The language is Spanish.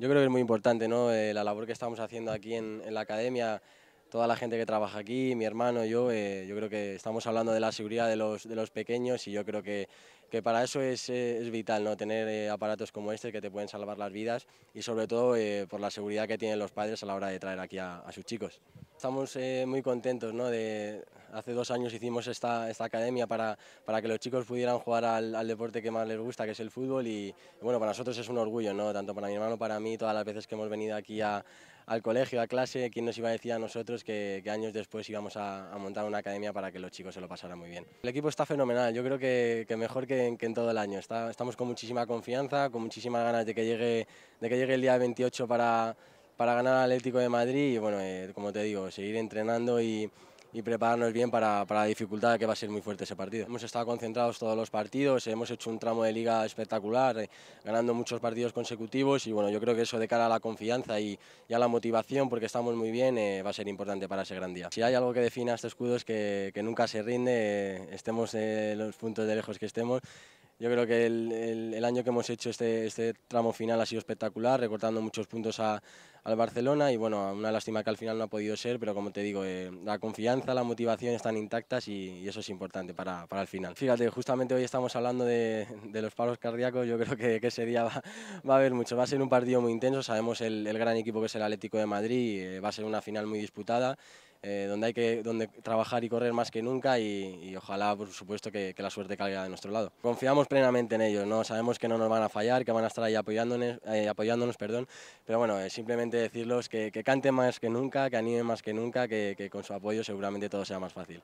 Yo creo que es muy importante eh, la labor que estamos haciendo aquí en, la academia, toda la gente que trabaja aquí, mi hermano, yo, eh, yo creo que estamos hablando de la seguridad de los, pequeños y yo creo que, que para eso es, eh, vital ¿no? tener aparatos como este que te pueden salvar las vidas y sobre todo por la seguridad que tienen los padres a la hora de traer aquí a sus chicos. Estamos eh, muy contentos, ¿no? De, hace dos años hicimos esta, esta academia para, que los chicos pudieran jugar al, deporte que más les gusta, que es el fútbol, y bueno, para nosotros es un orgullo, ¿no? Tanto para mi hermano, para mí, todas las veces que hemos venido aquí al colegio, a clase, quién nos iba a decir a nosotros que, años después íbamos a, montar una academia para que los chicos se lo pasaran muy bien. El equipo está fenomenal, yo creo que, mejor que, en todo el año. estamos con muchísima confianza, con muchísimas ganas de que llegue, de que llegue el día 28 para para ganar al Atlético de Madrid y bueno, eh, como te digo, seguir entrenando y, prepararnos bien para, la dificultad que va a ser muy fuerte ese partido. Hemos estado concentrados todos los partidos, hemos hecho un tramo de liga espectacular, eh, ganando muchos partidos consecutivos y bueno, yo creo que eso de cara a la confianza y, y a la motivación, porque estamos muy bien, eh, va a ser importante para ese gran día. Si hay algo que defina a este escudo es que, nunca se rinde, estemos en los puntos de lejos que estemos, yo creo que el, año que hemos hecho este, este, tramo final ha sido espectacular, recortando muchos puntos a, al Barcelona y bueno, una lástima que al final no ha podido ser, pero como te digo, eh, la confianza, la motivación están intactas y, eso es importante para, el final. Fíjate, justamente hoy estamos hablando de, los palos cardíacos, yo creo que, ese día va, a haber mucho, va a ser un partido muy intenso, sabemos el, gran equipo que es el Atlético de Madrid, eh, va a ser una final muy disputada. Eh, donde hay que donde trabajar y correr más que nunca y, ojalá, por supuesto, que, la suerte caiga de nuestro lado. Confiamos plenamente en ellos, ¿no? sabemos que no nos van a fallar, que van a estar ahí apoyándonos, eh, apoyándonos perdón, pero bueno, eh, simplemente decirles que, que, canten más que nunca, que animen más que nunca, que con su apoyo seguramente todo sea más fácil.